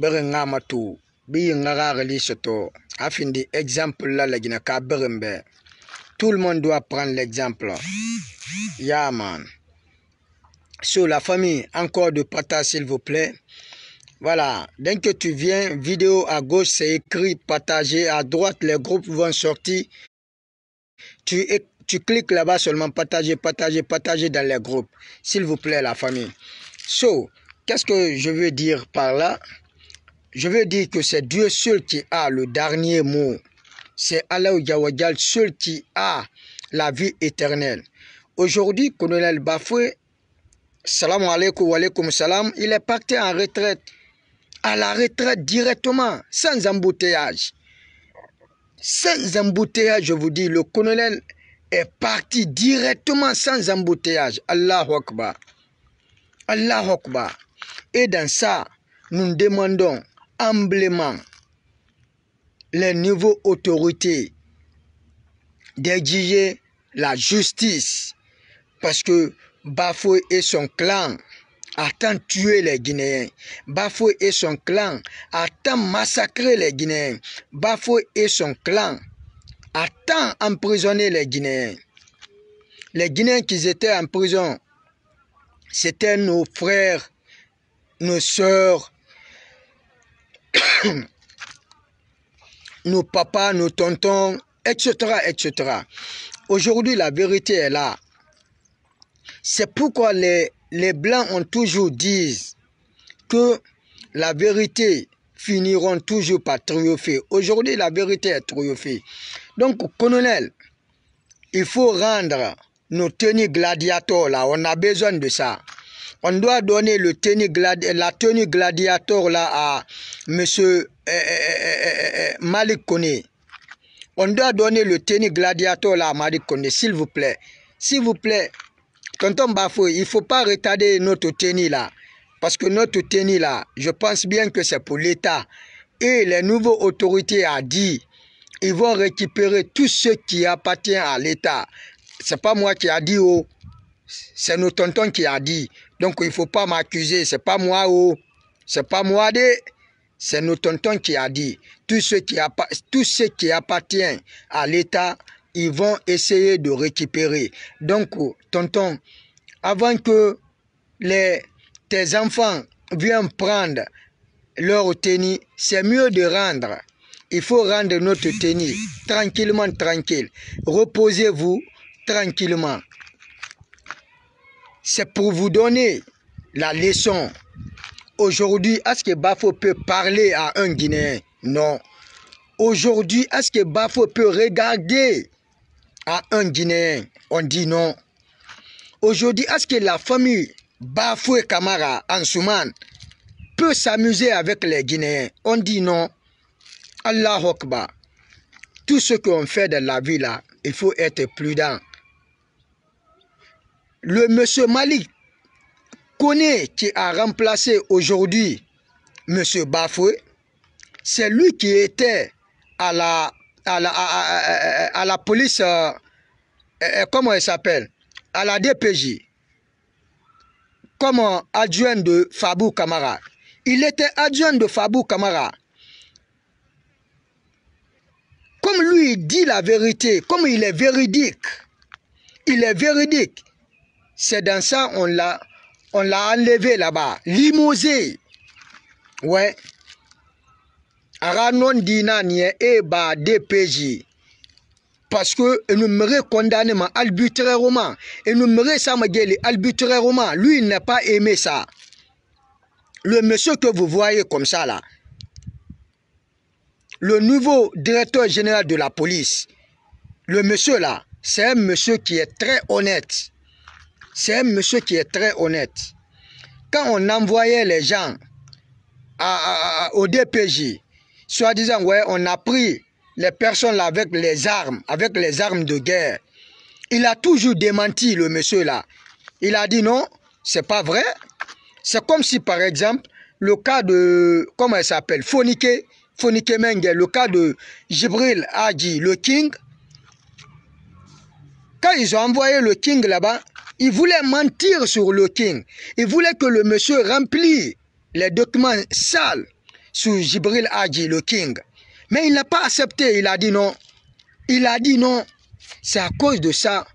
la tout le monde doit prendre l'exemple Sur man so la famille encore de partage s'il vous plaît voilà dès que tu viens vidéo à gauche c'est écrit partager à droite les groupes vont sortir tu tu cliques là-bas seulement partager partager partager dans les groupes s'il vous plaît la famille so qu'est-ce que je veux dire par là je veux dire que c'est Dieu seul qui a le dernier mot. C'est Allah Jawajal seul qui a la vie éternelle. Aujourd'hui, colonel Bafoué, salam salam, il est parti en retraite, à la retraite directement, sans embouteillage. Sans embouteillage, je vous dis, le colonel est parti directement sans embouteillage. Allahu Akbar. Allahu Akbar. Et dans ça, nous demandons humblement les nouveaux autorités d'exiger la justice parce que Bafou et son clan attendent tuer les Guinéens. Bafou et son clan attendent massacrer les Guinéens. Bafou et son clan attend emprisonner les Guinéens. Les Guinéens qui étaient en prison, c'était nos frères, nos sœurs, nos papas, nos tontons, etc., etc. Aujourd'hui, la vérité est là. C'est pourquoi les, les Blancs ont toujours dit que la vérité finiront toujours par triompher. Aujourd'hui, la vérité est triomphée. Donc, colonel, il faut rendre nos tenues gladiateurs là. On a besoin de ça on doit donner le tenue la tenue gladiator là à monsieur eh, eh, eh, Malik Kone. On doit donner le tenue gladiator là à Malik Kone, s'il vous plaît. S'il vous plaît, quand on Bafou, il ne faut pas retarder notre tenue là. Parce que notre tenue là, je pense bien que c'est pour l'État. Et les nouveaux autorités a dit, ils vont récupérer tout ce qui appartient à l'État. C'est pas moi qui ai dit, oh, c'est nos tontons qui a dit. Donc il ne faut pas m'accuser, c'est pas moi oh, c'est pas moi de, c'est nos tontons qui a dit. Tout ce qui, appartient à l'État, ils vont essayer de récupérer. Donc oh, tonton, avant que les, tes enfants viennent prendre leur tenue, c'est mieux de rendre. Il faut rendre notre tenue tranquillement, tranquille. Reposez-vous tranquillement c'est pour vous donner la leçon. Aujourd'hui, est-ce que Bafo peut parler à un Guinéen Non. Aujourd'hui, est-ce que Bafo peut regarder à un Guinéen On dit non. Aujourd'hui, est-ce que la famille et Kamara Ansouman peut s'amuser avec les Guinéens On dit non. Allah Akbar. Tout ce qu'on fait dans la vie il faut être prudent le monsieur Malik connaît qui a remplacé aujourd'hui monsieur Bafoué, c'est lui qui était à la, à la, police, euh, euh, euh, comment il s'appelle, à la DPJ, comme adjoint de Fabou Kamara. Il était adjoint de Fabou Kamara. Comme lui dit la vérité, comme il est véridique, il est véridique, c'est dans ça on l'a on l'a enlevé là-bas, limosé. Ouais. Aranon dina Eba eh DPJ. Parce que nous me condamné arbitrairement. Il ça me arbitrairement. Lui, il n'a pas aimé ça. Le monsieur que vous voyez comme ça là, le nouveau directeur général de la police, le monsieur là, c'est un monsieur qui est très honnête c'est un monsieur qui est très honnête. Quand on envoyait les gens au DPJ, soi-disant, ouais, on a pris les personnes avec les armes, avec les armes de guerre. Il a toujours démenti, le monsieur-là. Il a dit non, c'est pas vrai. C'est comme si, par exemple, le cas de, comment elle s'appelle, Fonike, Fonike Menge, le cas de Jibril dit le King. Quand ils ont envoyé le King là-bas, il voulait mentir sur le king. Il voulait que le monsieur remplisse les documents sales sur Jibril Hadji, le king. Mais il n'a pas accepté. Il a dit non. Il a dit non. C'est à cause de ça.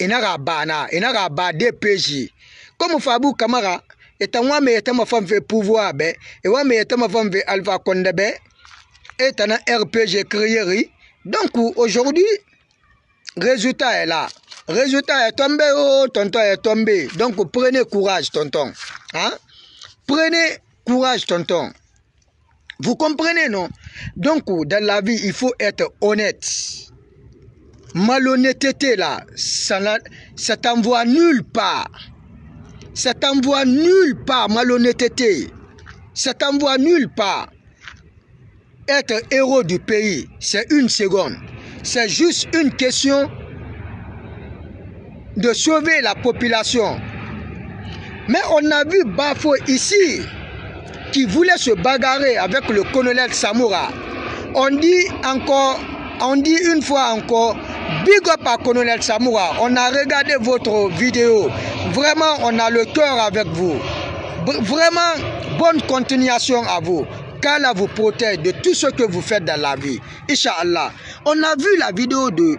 pas de DPJ. Comme Fabou Kamara, et et femme fait pouvoir ben, et un homme Alpha Condé ben, et un RPG créé. Donc aujourd'hui, résultat est là. Résultat est tombé, oh, tonton est tombé. Donc prenez courage, tonton. Hein? Prenez courage, tonton. Vous comprenez, non Donc, dans la vie, il faut être honnête. Malhonnêteté, là, ça, ça t'envoie nulle part. Ça t'envoie nulle part, malhonnêteté. Ça t'envoie nulle part. Être héros du pays, c'est une seconde. C'est juste une question de sauver la population. Mais on a vu Bafo ici, qui voulait se bagarrer avec le colonel Samoura. On dit encore, on dit une fois encore, big up à colonel Samoura. On a regardé votre vidéo. Vraiment, on a le cœur avec vous. vraiment, bonne continuation à vous. Qu'Allah vous protège de tout ce que vous faites dans la vie. Inch'Allah. On a vu la vidéo de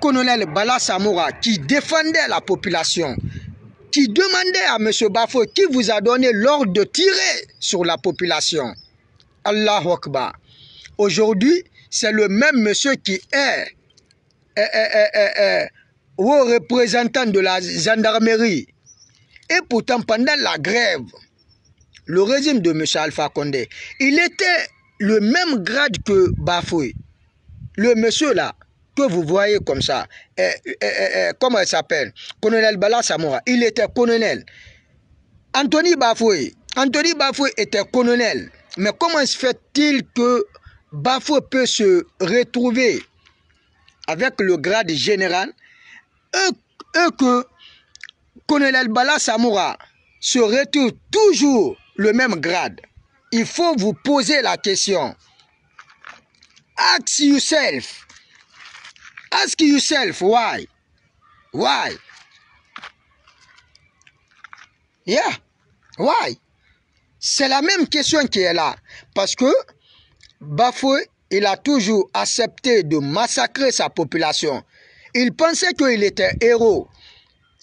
colonel Bala Samoura qui défendait la population, qui demandait à M. Bafo qui vous a donné l'ordre de tirer sur la population. La Akbar. Aujourd'hui, c'est le même monsieur qui est, représentant de la gendarmerie. Et pourtant, pendant la grève, le régime de M. Alpha Condé, il était le même grade que Bafou. Le monsieur là, que vous voyez comme ça, eh, eh, eh, comment elle s'appelle Colonel Bala Samoura, il était colonel. Anthony Bafoué, Anthony Bafoué était colonel. Mais comment se fait-il que Bafoué peut se retrouver avec le grade général et, que Colonel Bala Samoura se retrouve toujours le même grade Il faut vous poser la question. Ask yourself. Ask yourself why. Why? Yeah. Why? C'est la même question qui est là. Parce que Bafou il a toujours accepté de massacrer sa population. Il pensait qu'il était héros.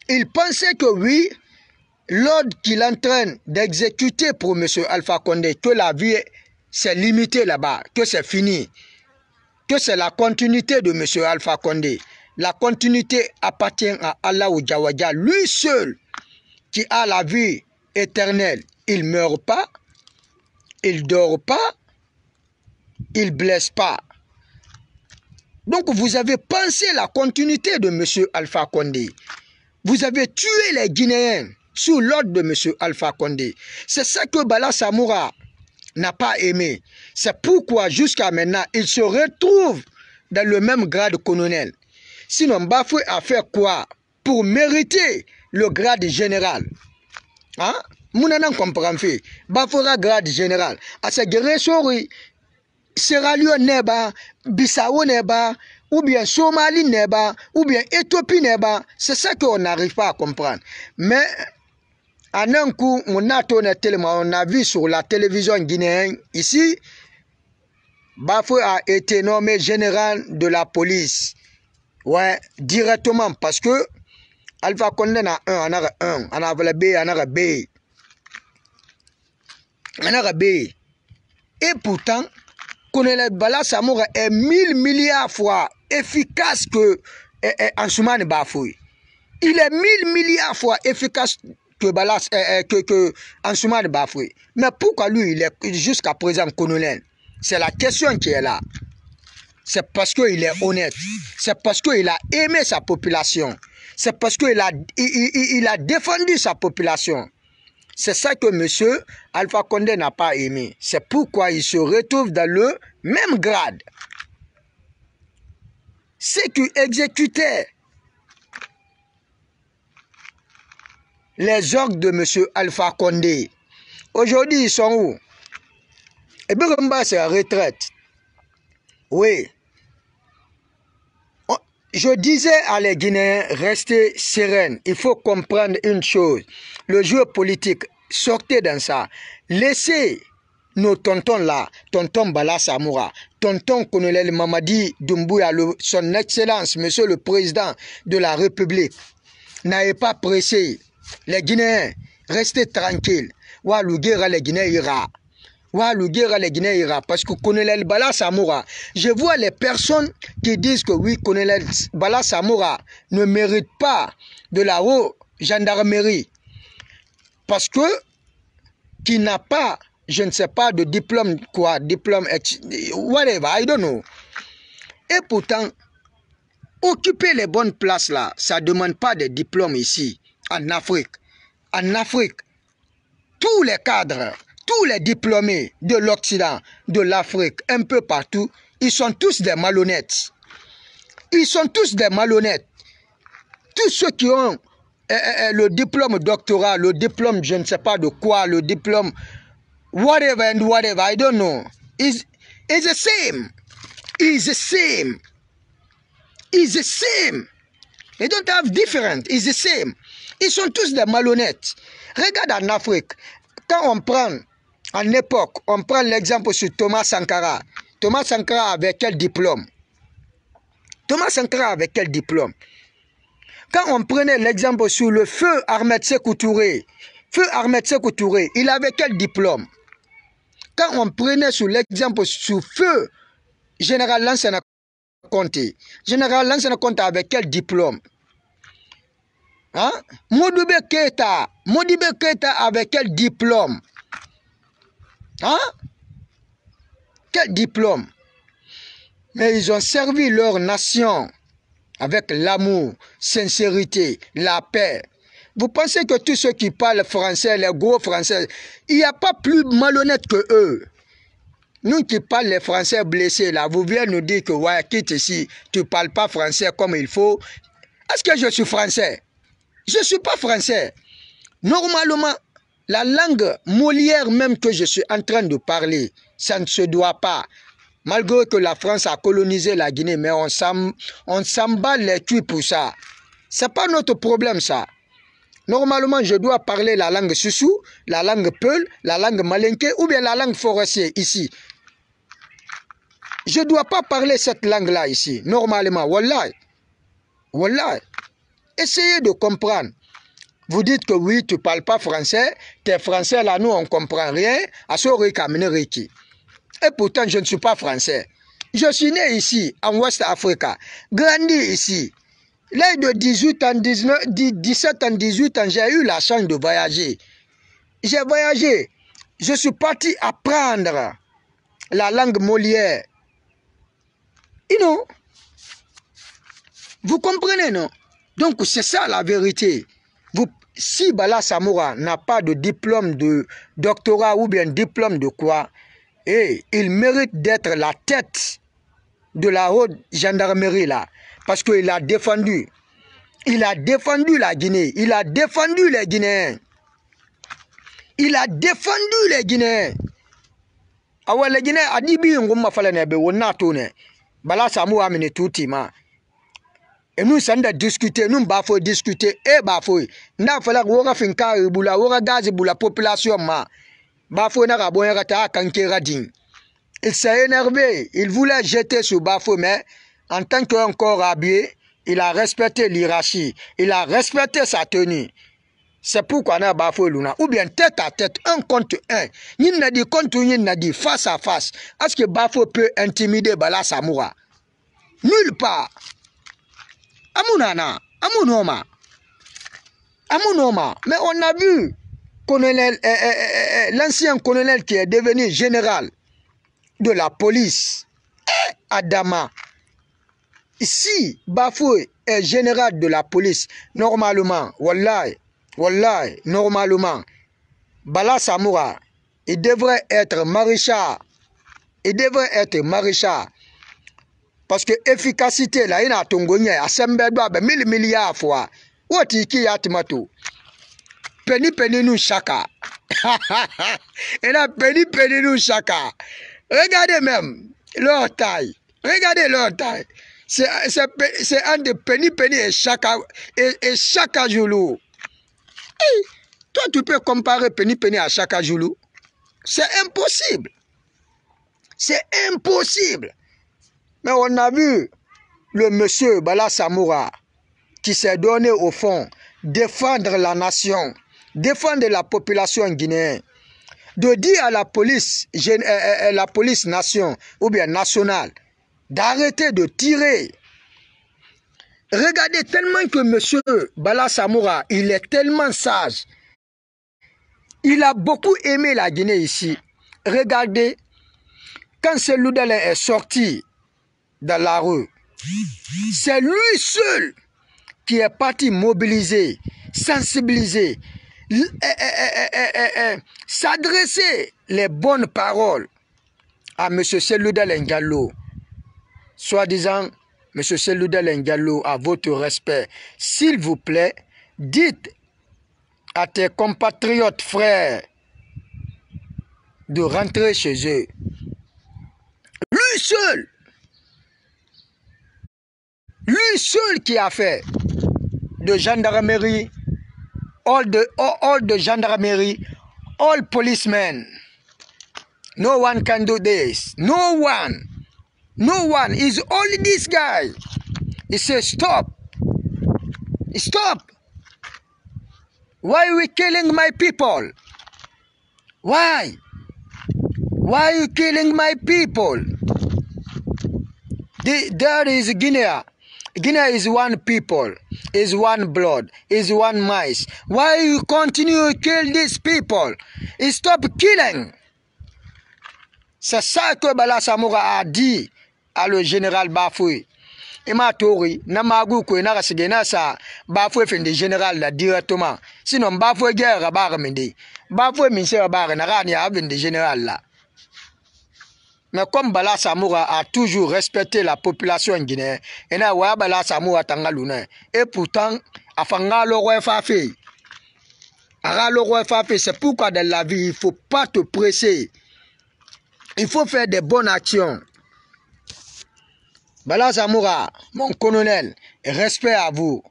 Il pensait que oui, l'ordre qu'il entraîne d'exécuter pour M. Alpha Condé, que la vie s'est limitée là-bas, que c'est fini que c'est la continuité de M. Alpha Condé. La continuité appartient à Allah ou Jawaja, lui seul qui a la vie éternelle. Il ne meurt pas, il ne dort pas, il ne blesse pas. Donc vous avez pensé la continuité de M. Alpha Condé. Vous avez tué les Guinéens sous l'ordre de M. Alpha Condé. C'est ça que Bala Samoura n'a pas aimé. C'est pourquoi jusqu'à maintenant, il se retrouve dans le même grade colonel. Sinon, Bafou a fait quoi pour mériter le grade général hein? ne comprend fait. a grade général. À ce sera lieu neba, Bissau neba, ou bien Somalie neba, ou bien C'est ça qu'on n'arrive pas à comprendre. Mais en un coup, on a vu sur la télévision guinéenne ici Bafou a été nommé général de la police. Ouais, directement parce que Alpha va a un, on a un, on B, a B. a B. Et pourtant, Colonel Bala Samoura est mille milliards fois efficace que Bafoui. Eh, eh, bafou, Il est mille milliards fois efficace que Balas, euh, eh, que, que Bafoué. Mais pourquoi lui, il est jusqu'à présent colonel C'est la question qui est là. C'est parce qu'il est honnête. C'est parce qu'il a aimé sa population. C'est parce qu'il a, il, a défendu sa population. C'est ça que monsieur Alpha Condé n'a pas aimé. C'est pourquoi il se retrouve dans le même grade. C'est qu'il exécutait... les orgues de M. Alpha Condé. Aujourd'hui, ils sont où Et eh c'est la retraite. Oui. Oh, je disais à les Guinéens, restez sereines. Il faut comprendre une chose. Le jeu politique, sortez dans ça. Laissez nos tontons là, tonton Bala Samoura, tonton colonel Mamadi Doumbouya, son excellence, monsieur le président de la République, N'ayez pas pressé. Les Guinéens, restez tranquilles. Waluguera, les Guinéens ira. Waluguera, les Guinéens ira. Parce que colonel Bala Samoura, je vois les personnes qui disent que oui, colonel Bala Samoura ne mérite pas de la haute gendarmerie. Parce que qui n'a pas, je ne sais pas, de diplôme, quoi, diplôme, whatever, I don't know. Et pourtant, occuper les bonnes places là, ça ne demande pas de diplôme ici en Afrique. En Afrique, tous les cadres, tous les diplômés de l'Occident, de l'Afrique, un peu partout, ils sont tous des malhonnêtes. Ils sont tous des malhonnêtes. Tous ceux qui ont eh, eh, eh, le diplôme doctorat, le diplôme je ne sais pas de quoi, le diplôme whatever and whatever, I don't know. is is the same. is the same. is the same. They don't have different. It's the same. Ils sont tous des malhonnêtes. Regarde en Afrique, quand on prend en époque, on prend l'exemple sur Thomas Sankara. Thomas Sankara avait quel diplôme Thomas Sankara avait quel diplôme Quand on prenait l'exemple sur le feu Ahmed coutouré, feu Ahmed il avait quel diplôme Quand on prenait sur l'exemple sur feu Général Lansana Conté, Général Lansana Conté avait quel diplôme Hein? Modubeketa, Keta. avec quel diplôme Hein Quel diplôme Mais ils ont servi leur nation avec l'amour, sincérité, la paix. Vous pensez que tous ceux qui parlent français, les gros français, il n'y a pas plus malhonnête que eux. Nous qui parlons les français blessés, là, vous venez nous dire que, ouais, quitte ici, tu ne parles pas français comme il faut. Est-ce que je suis français je ne suis pas français. Normalement, la langue molière même que je suis en train de parler, ça ne se doit pas. Malgré que la France a colonisé la Guinée, mais on s'en bat les tuyaux pour ça. n'est pas notre problème ça. Normalement, je dois parler la langue Soussou, la langue Peul, la langue Malinké ou bien la langue forestière ici. Je ne dois pas parler cette langue-là ici, normalement. Wallah. Wallah. Essayez de comprendre. Vous dites que oui, tu ne parles pas français, tes français là, nous, on ne comprend rien. À ce Et pourtant, je ne suis pas français. Je suis né ici, en West Africa, grandi ici. L'âge de 18 ans, 19, 17 ans, 18 ans, j'ai eu la chance de voyager. J'ai voyagé. Je suis parti apprendre la langue Molière. You know? Vous comprenez, non donc c'est ça la vérité. Vous, si Bala Samoura n'a pas de diplôme de doctorat ou bien diplôme de quoi, et eh, il mérite d'être la tête de la haute gendarmerie là, parce qu'il a défendu. Il a défendu la Guinée, il a défendu les Guinéens. Il a défendu les Guinéens. Ah les Guinéens, a dit on a tourné. Et nous sommes de discuter, nous bafou discuter, et bafoué. Nous avons wora finka un gaz, pour la population ma. Bafoué n'a raboué rata kankera Ding. Il s'est énervé, il voulait jeter sur bafou, mais en tant qu'encore habillé, il a respecté l'hierarchie, il a respecté sa tenue. C'est pourquoi on a bafoué Luna. Ou bien tête à tête, un contre un. Nous n'a dit contre ni n'a dit face à face. Est-ce que bafou peut intimider Bala Samoura Nulle part. Amunana, Amunoma, Amunoma. Mais on a vu eh, eh, eh, l'ancien colonel qui est devenu général de la police, Adama. Si Bafou est général de la police, normalement, wallahi, wallahi, normalement, Bala Samoura, il devrait être maréchal. Il devrait être maréchal. paske efikasite la ina tongonya ya sembe do abe mili mili ya afwa woti iki ya tomato peni peni nu shaka ina peni peni nu shaka regardez même leur taille regardez leur taille c'est un de peni peni et shaka et, et shaka joulou hey, toi tu peux comparer peni peni à shaka joulou c'est impossible c'est impossible Mais on a vu le monsieur Bala Samoura qui s'est donné au fond défendre la nation, défendre la population guinéenne. De dire à la police, euh, euh, euh, la police nation ou bien nationale d'arrêter de tirer. Regardez tellement que monsieur Bala Samoura, il est tellement sage. Il a beaucoup aimé la Guinée ici. Regardez, quand ce Loudalin est sorti dans la rue. C'est lui seul qui est parti mobiliser, sensibiliser, eh, eh, eh, s'adresser les bonnes paroles à M. Seloudel Ngalo. Soi-disant, M. Seloudel Ngalo, à votre respect, s'il vous plaît, dites à tes compatriotes frères de rentrer chez eux. Lui seul Lui seul qui a fait de gendarmerie, all the, all, all gendarmerie, all policemen. No one can do this. No one. No one. is only this guy. He says, stop. Stop. Why are we killing my people? Why? Why are you killing my people? The, there is Guinea. Guinea is one people, is one blood, is one mice. Why you continue to kill these people? Stop killing. C'est ça que Bala Samoura a dit à le général Bafoui. i m'a tori na magu ko na kasige na sa ba fo finde general la directement sinon ba fo guerre ba ga mende ba fo min se ba ga na ga ni a finde general la Mais comme Bala Samoura a toujours respecté la population guinéenne, et Samoura Et pourtant, Fafé. c'est pourquoi dans la vie, il faut pas te presser. Il faut faire des bonnes actions. Bala Samoura, mon colonel, respect à vous.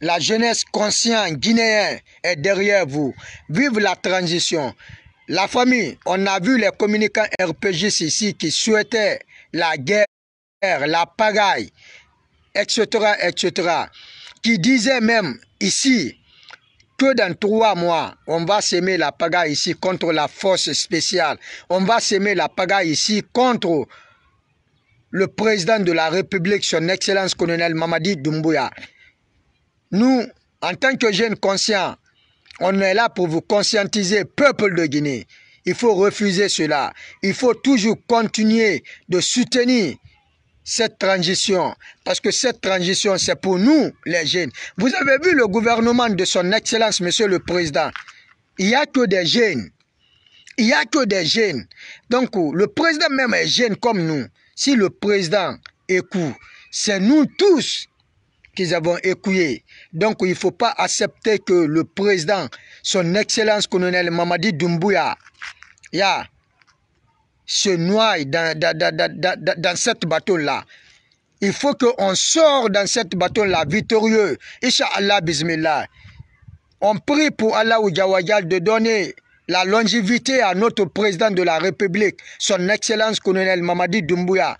La jeunesse consciente guinéenne est derrière vous. Vive la transition. La famille, on a vu les communicants RPG ici qui souhaitaient la guerre, la pagaille, etc., etc., qui disaient même ici que dans trois mois, on va s'aimer la pagaille ici contre la force spéciale, on va s'aimer la pagaille ici contre le président de la République, son Excellence colonel Mamadi Doumbouya. Nous, en tant que jeunes conscients, on est là pour vous conscientiser, peuple de Guinée. Il faut refuser cela. Il faut toujours continuer de soutenir cette transition, parce que cette transition, c'est pour nous, les jeunes. Vous avez vu le gouvernement de son Excellence, Monsieur le Président. Il n'y a que des jeunes. Il n'y a que des jeunes. Donc, le président même est jeune comme nous. Si le président écoute, c'est nous tous qu'ils avons écouillé. Donc il ne faut pas accepter que le président, son excellence colonel Mamadi Doumbouya, se noie dans, dans, cette bateau-là. Il faut qu'on sorte dans cette bateau-là victorieux. Inch'Allah, bismillah. On prie pour Allah ou de donner la longévité à notre président de la République, son Excellence colonel Mamadi Doumbouya,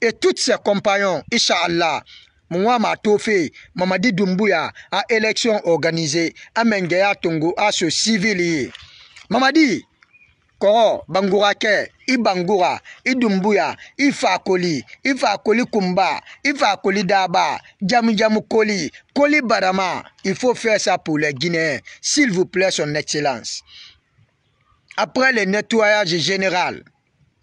et tous ses compagnons, Inch'Allah. Mungwa Matofe, Mamadi Dumbuya, a élection organisée à Mengeya Tongo à ce civil. Mamadi, Koro, Bangourake, Ibangura, Idumbuya, Ifa Koli Kumba, Koli Daba, Jamu Jamu Koli, Koli Barama. Il faut faire ça pour les Guinéens. S'il vous plaît, son excellence. Après le nettoyage général,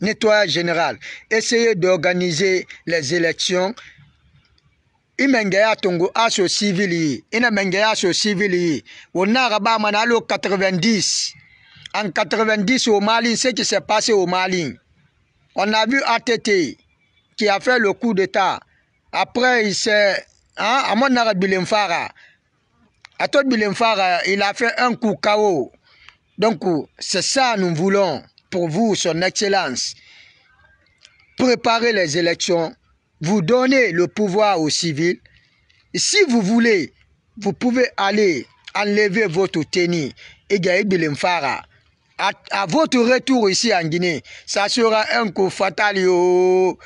nettoyage général, essayez d'organiser les élections un tungu aso civili ina mengea aso civili wona raba mana allo 90 en 90 au Mali ce qui s'est passé au Mali on a vu ATT qui a fait le coup d'état après il s'est hein amona bilemfara Atot Bilemfara, il a fait un coup KO. Donc, c'est ça nous voulons pour vous, son excellence. préparer les élections vous donnez le pouvoir aux civils. Si vous voulez, vous pouvez aller enlever votre tenue, et À, à, votre retour ici en Guinée, ça sera un coup fatal. Yo.